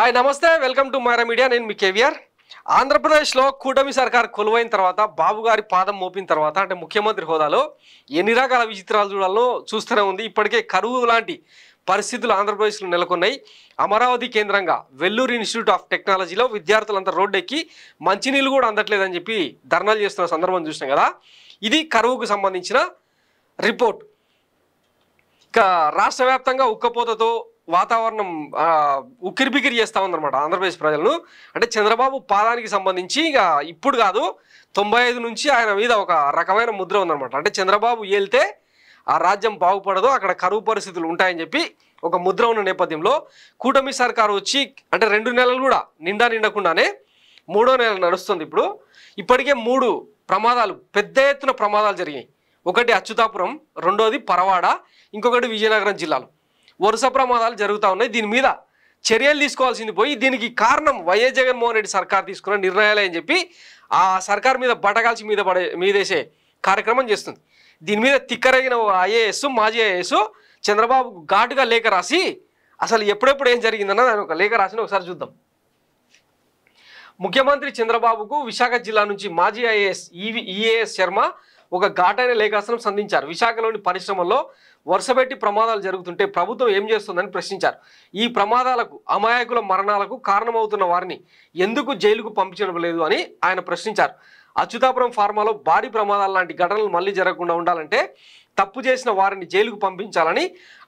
hi నమస్తే welcome to Myra media నేను మీ కేవీఆర్ ఆంధ్రప్రదేశ్లో కూటమి సర్కార్ కొలువైన తర్వాత బాబు గారి పాదం మోపిన తర్వాత అంటే ముఖ్యమంత్రి హోదాలో ఎన్ని రకాల విచిత్రాలు చూడాలో చూస్తూనే ఉంది ఇప్పటికే కరువు లాంటి పరిస్థితులు ఆంధ్రప్రదేశ్లో నెలకొన్నాయి అమరావతి కేంద్రంగా వెల్లూరు ఇన్స్టిట్యూట్ ఆఫ్ టెక్నాలజీలో విద్యార్థులంతా రోడ్డెక్కి మంచినీళ్ళు కూడా అందట్లేదని చెప్పి ధర్నాలు చేస్తున్న సందర్భం చూసినాం కదా ఇది కరువుకు సంబంధించిన రిపోర్ట్ ఇక రాష్ట్ర వ్యాప్తంగా ఉక్కపోతతో వాతావరణం ఉక్కిరి బిక్కిరి చేస్తూ ఉందన్నమాట ఆంధ్రప్రదేశ్ ప్రజలను అంటే చంద్రబాబు పాదానికి సంబంధించి ఇక ఇప్పుడు కాదు తొంభై ఐదు నుంచి ఆయన మీద ఒక రకమైన ముద్ర ఉందన్నమాట అంటే చంద్రబాబు ఏలితే ఆ రాజ్యం బాగుపడదు అక్కడ కరువు పరిస్థితులు ఉంటాయని చెప్పి ఒక ముద్ర ఉన్న నేపథ్యంలో కూటమి సర్కారు వచ్చి అంటే రెండు నెలలు కూడా నిండా నిండకుండానే మూడో నెల నడుస్తుంది ఇప్పుడు ఇప్పటికే మూడు ప్రమాదాలు పెద్ద ఎత్తున ప్రమాదాలు జరిగాయి ఒకటి అచ్యుతాపురం రెండోది పరవాడ ఇంకొకటి విజయనగరం జిల్లాలో వరుస ప్రమాదాలు జరుగుతూ ఉన్నాయి దీని మీద చర్యలు తీసుకోవాల్సింది పోయి దీనికి కారణం వైఎస్ జగన్మోహన్ రెడ్డి సర్కార్ తీసుకున్న నిర్ణయాలు అని చెప్పి ఆ సర్కార్ మీద బటగాల్చి మీద పడే మీదేసే కార్యక్రమం చేస్తుంది దీని మీద తిక్కరగిన ఐఏఎస్ మాజీ ఐఏఎస్ చంద్రబాబు ఘాటుగా లేఖ రాసి అసలు ఎప్పుడెప్పుడు ఏం జరిగిందన్న దాని ఒక లేఖ రాసిన ఒకసారి చూద్దాం ముఖ్యమంత్రి చంద్రబాబుకు విశాఖ జిల్లా నుంచి మాజీ ఐఏఎస్ ఈవి ఈఏఎస్ శర్మ ఒక ఘాటైన లేఖాసనం సంధించారు విశాఖలోని పరిశ్రమల్లో వరుసపెట్టి ప్రమాదాలు జరుగుతుంటే ప్రభుత్వం ఏం చేస్తుందని ప్రశ్నించారు ఈ ప్రమాదాలకు అమాయకుల మరణాలకు కారణమవుతున్న వారిని ఎందుకు జైలుకు పంపించడం లేదు అని ఆయన ప్రశ్నించారు అచ్యుతాపురం ఫార్మాలో భారీ ప్రమాదాలు లాంటి ఘటనలు మళ్ళీ జరగకుండా ఉండాలంటే తప్పు చేసిన వారిని జైలుకు పంపించాలని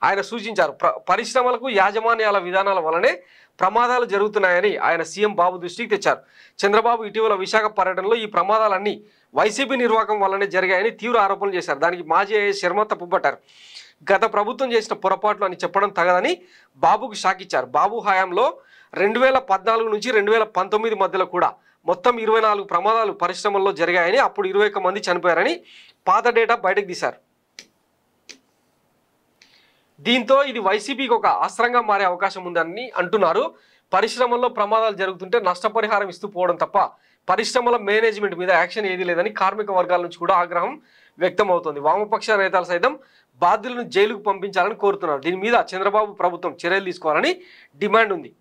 ఆయన సూచించారు పరిశ్రమలకు యాజమాన్యాల విధానాల వలనే ప్రమాదాలు జరుగుతున్నాయని ఆయన సీఎం బాబు దృష్టికి తెచ్చారు చంద్రబాబు ఇటీవల విశాఖ పర్యటనలో ఈ ప్రమాదాలన్నీ వైసీపీ నిర్వాహకం వల్లనే జరిగాయని తీవ్ర ఆరోపణలు చేశారు దానికి మాజీ అయ్యే శర్మ తప్పుపట్టారు గత ప్రభుత్వం చేసిన పొరపాట్లు అని చెప్పడం తగదని బాబుకు షాకిచ్చారు బాబు హయాంలో రెండు వేల పద్నాలుగు నుంచి రెండు వేల పంతొమ్మిది మధ్యలో కూడా మొత్తం ఇరవై నాలుగు ప్రమాదాలు పరిశ్రమల్లో జరిగాయని అప్పుడు ఇరవై మంది చనిపోయారని పాత డేటా బయటకు తీశారు దీంతో ఇది వైసీపీకి ఒక అస్త్రంగా మారే అవకాశం ఉందని అంటున్నారు పరిశ్రమల్లో ప్రమాదాలు జరుగుతుంటే నష్టపరిహారం ఇస్తూ పోవడం తప్ప పరిశ్రమల మేనేజ్మెంట్ మీద యాక్షన్ ఏది లేదని కార్మిక వర్గాల నుంచి కూడా ఆగ్రహం వ్యక్తం అవుతోంది వామపక్ష నేతలు సైతం బాధ్యులను జైలుకు పంపించాలని కోరుతున్నారు దీని మీద చంద్రబాబు ప్రభుత్వం చర్యలు తీసుకోవాలని డిమాండ్ ఉంది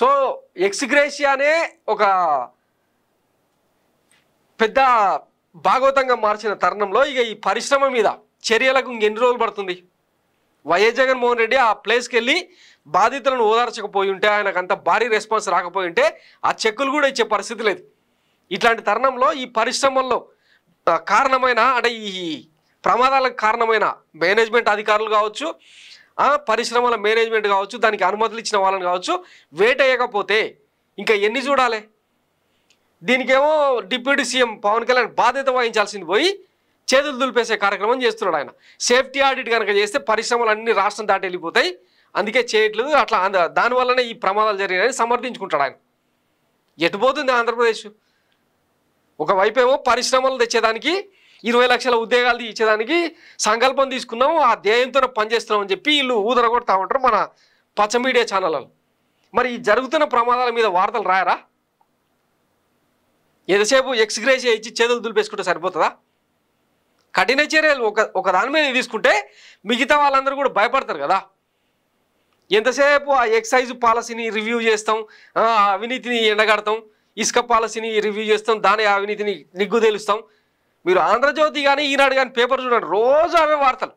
సో ఎక్స్గ్రేషియానే ఒక పెద్ద భాగవతంగా మార్చిన తరుణంలో ఇక ఈ పరిశ్రమ మీద చర్యలకు ఇంకెన్ని రోజులు పడుతుంది వైఎస్ జగన్మోహన్ రెడ్డి ఆ ప్లేస్కి వెళ్ళి బాధితులను ఓదార్చకపోయి ఉంటే ఆయనకు అంత భారీ రెస్పాన్స్ రాకపోయి ఉంటే ఆ చెక్కులు కూడా ఇచ్చే పరిస్థితి లేదు ఇట్లాంటి తరుణంలో ఈ పరిశ్రమల్లో కారణమైన అంటే ఈ ప్రమాదాలకు కారణమైన మేనేజ్మెంట్ అధికారులు కావచ్చు పరిశ్రమల మేనేజ్మెంట్ కావచ్చు దానికి అనుమతులు ఇచ్చిన వాళ్ళని కావచ్చు వేటేయకపోతే ఇంకా ఎన్ని చూడాలి దీనికేమో డిప్యూటీ సీఎం పవన్ కళ్యాణ్ బాధ్యత వహించాల్సింది పోయి చేతులు దులిపేసే కార్యక్రమం చేస్తున్నాడు ఆయన సేఫ్టీ ఆడిట్ కనుక చేస్తే పరిశ్రమలు అన్ని రాష్ట్రం దాటి వెళ్ళిపోతాయి అందుకే చేయట్లేదు అట్లా దానివల్లనే ఈ ప్రమాదాలు జరిగినాయని సమర్థించుకుంటాడు ఆయన ఎటు పోతుంది ఆంధ్రప్రదేశ్ ఒకవైపు ఏమో పరిశ్రమలు తెచ్చేదానికి ఇరవై లక్షల ఉద్యోగాలు ఇచ్చేదానికి సంకల్పం తీసుకున్నాము ఆ ధ్యేయంతో పనిచేస్తున్నామని చెప్పి వీళ్ళు కొడతా ఉంటారు మన పచ్చ మీడియా ఛానళ్ళు మరి ఈ జరుగుతున్న ప్రమాదాల మీద వార్తలు రాయరా ఎంతసేపు ఎక్స్గ్రేస్ ఇచ్చి చేతులు దులిపేసుకుంటే సరిపోతుందా కఠిన చర్యలు ఒక ఒక దాని మీద తీసుకుంటే మిగతా వాళ్ళందరూ కూడా భయపడతారు కదా ఎంతసేపు ఆ ఎక్సైజ్ పాలసీని రివ్యూ చేస్తాం అవినీతిని ఎండగడతాం ఇసుక పాలసీని రివ్యూ చేస్తాం దాని అవినీతిని నిగ్గు తెలుస్తాం మీరు ఆంధ్రజ్యోతి కానీ ఈనాడు కానీ పేపర్ చూడండి రోజు అవే వార్తలు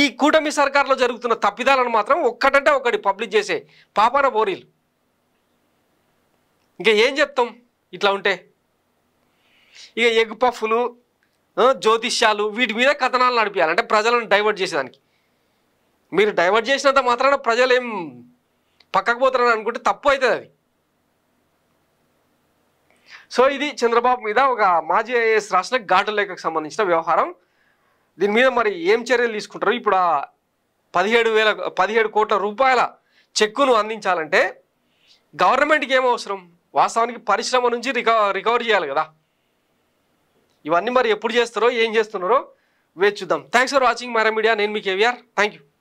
ఈ కూటమి సర్కార్లో జరుగుతున్న తప్పిదాలను మాత్రం ఒక్కటంటే ఒకటి పబ్లిష్ చేసే పాపన బోరీలు ఇంకా ఏం చెప్తాం ఇట్లా ఉంటే ఇక ఎగ్ పఫ్లు జ్యోతిష్యాలు వీటి మీద కథనాలు నడిపించాలి అంటే ప్రజలను డైవర్ట్ చేసేదానికి మీరు డైవర్ట్ చేసినంత మాత్రాన ప్రజలు ఏం పక్కకు పోతారని అనుకుంటే తప్పు అవుతుంది అది సో ఇది చంద్రబాబు మీద ఒక మాజీ ఐఏఎస్ రాసిన ఘాటు లేఖకు సంబంధించిన వ్యవహారం దీని మీద మరి ఏం చర్యలు తీసుకుంటారు ఇప్పుడు ఆ పదిహేడు వేల పదిహేడు కోట్ల రూపాయల చెక్కును అందించాలంటే గవర్నమెంట్కి ఏం అవసరం వాస్తవానికి పరిశ్రమ నుంచి రికవరీ చేయాలి కదా ఇవన్నీ మరి ఎప్పుడు చేస్తారో ఏం చేస్తున్నారో వేచి చూద్దాం థ్యాంక్స్ ఫర్ వాచింగ్ మరా మీడియా నేను మీ కేవీఆర్ థ్యాంక్ యూ